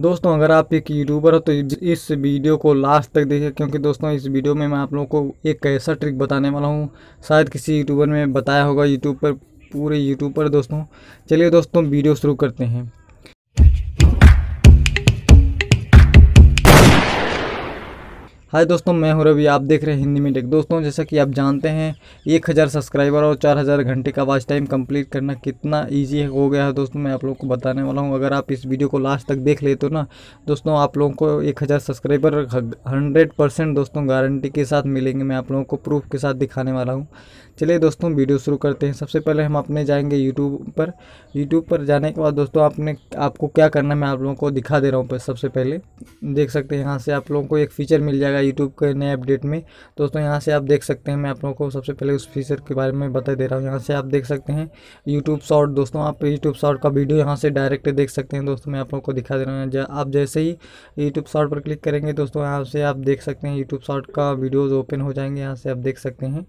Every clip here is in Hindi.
दोस्तों अगर आप एक यूट्यूबर हो तो इस वीडियो को लास्ट तक देखिए क्योंकि दोस्तों इस वीडियो में मैं आप लोगों को एक ऐसा ट्रिक बताने वाला हूँ शायद किसी यूट्यूबर में बताया होगा यूट्यूब पर पूरे यूट्यूब पर दोस्तों चलिए दोस्तों वीडियो शुरू करते हैं हाय दोस्तों मैं हूं रवि आप देख रहे हैं हिंदी मीटेक दोस्तों जैसा कि आप जानते हैं एक हज़ार सब्सक्राइबर और चार हज़ार घंटे का वाच टाइम कंप्लीट करना कितना इजी हो गया है दोस्तों मैं आप लोगों को बताने वाला हूं अगर आप इस वीडियो को लास्ट तक देख लेते हो ना दोस्तों आप लोगों को एक हज़ार सब्सक्राइबर हंड्रेड परसेंट दोस्तों गारंटी के साथ मिलेंगे मैं आप लोगों को प्रूफ के साथ दिखाने वाला हूँ चलिए दोस्तों वीडियो शुरू करते हैं सबसे पहले हम अपने जाएंगे यूट्यूब पर यूट्यूब पर जाने के बाद दोस्तों आपने आपको क्या करना मैं आप लोगों को दिखा दे रहा हूँ सबसे पहले देख सकते हैं यहाँ से आप लोगों को एक फ़ीचर मिल जाएगा जाएगा यूट्यूब के नए अपडेट में दोस्तों यहाँ से आप देख सकते हैं मैं आप लोगों को सबसे पहले उस फीचर के बारे में बता दे रहा हूँ यहाँ से आप देख सकते हैं यूट्यूब शॉर्ट दोस्तों आप यूट्यूब शॉर्ट का वीडियो यहाँ से डायरेक्ट देख सकते हैं दोस्तों मैं आप लोगों को दिखा दे रहा हूँ आप जैसे ही यूट्यूब शॉर्ट पर क्लिक करेंगे दोस्तों यहाँ से आप देख सकते हैं यूट्यूब शॉर्ट का वीडियोज़ ओपन हो जाएंगे यहाँ से आप देख सकते हैं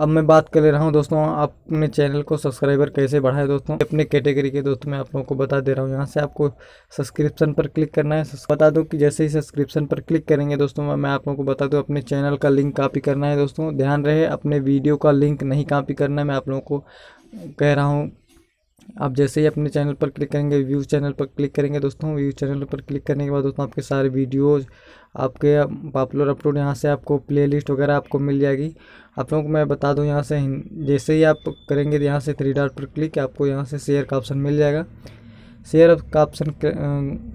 अब मैं बात कर ले रहा हूँ दोस्तों अपने चैनल को सब्सक्राइबर कैसे बढ़ाए दोस्तों अपने कैटेगरी के दोस्तों मैं आप लोगों को बता दे रहा हूँ यहाँ से आपको सब्सक्रिप्शन पर क्लिक करना है बता दूँ कि जैसे ही सब्सक्रिप्शन पर क्लिक करेंगे दोस्तों मैं आप लोगों को बता दूँ अपने चैनल का लिंक कापी करना है दोस्तों ध्यान रहे अपने वीडियो का लिंक नहीं कापी करना है मैं आप लोगों को कह रहा हूँ आप जैसे ही अपने चैनल पर क्लिक करेंगे व्यूज़ चैनल पर क्लिक करेंगे दोस्तों व्यूज़ चैनल पर क्लिक करने के बाद दोस्तों आपके सारे वीडियोज़ आपके पॉपुलर अपलोड यहाँ से आपको प्लेलिस्ट वगैरह आपको मिल जाएगी आप लोगों को मैं बता दूँ यहाँ से जैसे ही आप करेंगे तो यहाँ से थ्री डॉट पर क्लिक आपको यहाँ से शेयर का ऑप्शन मिल जाएगा शेयर का ऑप्शन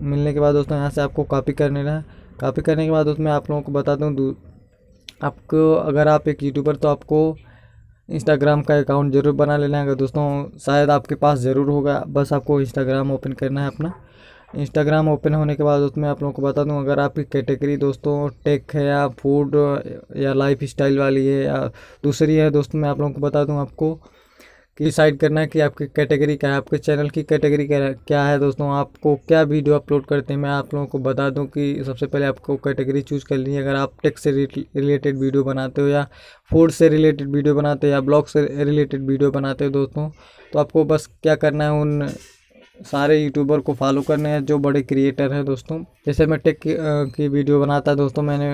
मिलने के बाद दोस्तों यहाँ से आपको कॉपी कर लेना है कॉपी करने के बाद उसमें आप लोगों को बता दूँ आपको अगर आप एक यूट्यूबर तो आपको इंस्टाग्राम का अकाउंट ज़रूर बना लेना अगर दोस्तों शायद आपके पास ज़रूर होगा बस आपको इंस्टाग्राम ओपन करना है अपना इंस्टाग्राम ओपन होने के बाद दोस्तों मैं आप लोगों को बता दूं अगर आपकी कैटेगरी दोस्तों टेक है या फूड या लाइफ स्टाइल वाली है या दूसरी है दोस्तों मैं आप लोगों को बता दूं आपको डिसाइड करना है कि आपकी कैटेगरी क्या है आपके चैनल की कैटेगरी क्या है दोस्तों आपको क्या वीडियो अपलोड करते हैं मैं आप लोगों को बता दूं कि सबसे पहले आपको कैटेगरी चूज़ कर है अगर आप टेक से रिलेटेड वीडियो बनाते हो या फूड से रिलेटेड वीडियो बनाते हो या ब्लॉग से रिलेटेड वीडियो बनाते हो दोस्तों तो आपको बस क्या करना है उन सारे यूट्यूबर को फॉलो करने हैं जो बड़े क्रिएटर हैं दोस्तों जैसे मैं टेक की वीडियो बनाता दोस्तों मैंने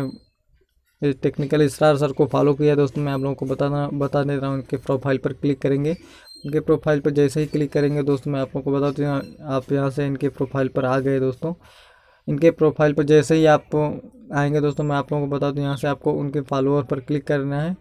टेक्निकल स्टार सर को फॉलो किया दोस्तों मैं आप लोगों को बताना बता दे रहा हूँ उनके प्रोफाइल पर क्लिक करेंगे उनके प्रोफाइल पर जैसे ही क्लिक करेंगे दोस्तों मैं आप लोगों को बता दूँ आप यहाँ से इनके प्रोफाइल पर आ गए दोस्तों इनके प्रोफाइल पर जैसे ही आप आएंगे दोस्तों मैं आप लोगों को बता दूँ यहाँ से आपको उनके फॉलोअर पर क्लिक करना है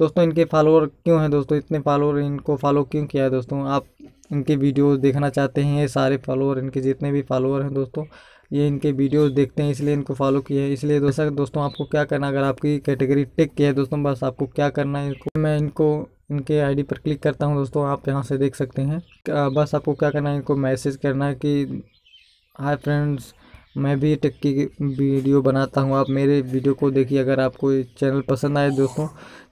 दोस्तों इनके फॉलोअर क्यों हैं दोस्तों इतने फॉलोअर इनको फॉलो क्यों किया है दोस्तों आप इनके वीडियोस देखना चाहते हैं ये सारे फॉलोअर इनके जितने भी फॉलोअर हैं दोस्तों ये इनके वीडियोस देखते हैं इसलिए इनको फॉलो किया है इसलिए दोस्तों दोस्तों आपको क्या करना अगर आपकी कैटेगरी टिक की है दोस्तों बस आपको क्या करना है इनको मैं इनको इनके आईडी पर क्लिक करता हूं दोस्तों आप यहां से देख सकते हैं बस आपको क्या करना है इनको मैसेज करना है कि हाय फ्रेंड्स मैं भी टिक की वीडियो बनाता हूँ आप मेरे वीडियो को देखिए अगर आपको चैनल पसंद आए दोस्तों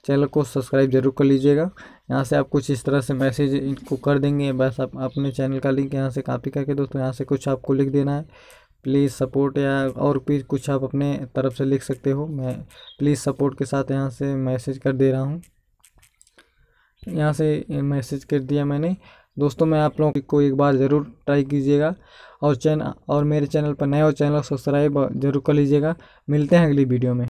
चैनल को सब्सक्राइब जरूर कर लीजिएगा यहाँ से आप कुछ इस तरह से मैसेज इनको कर देंगे बस आप अपने चैनल का लिंक यहाँ से कॉपी करके दोस्तों यहाँ से कुछ आपको लिख देना है प्लीज़ सपोर्ट या और भी कुछ आप अपने तरफ से लिख सकते हो मैं प्लीज़ सपोर्ट के साथ यहाँ से मैसेज कर दे रहा हूँ यहाँ से मैसेज कर दिया मैंने दोस्तों मैं आप लोगों को एक बार ज़रूर ट्राई कीजिएगा और चैन और मेरे चैनल पर नए हो चैनल सब्सक्राइब जरूर कर लीजिएगा मिलते हैं अगली वीडियो में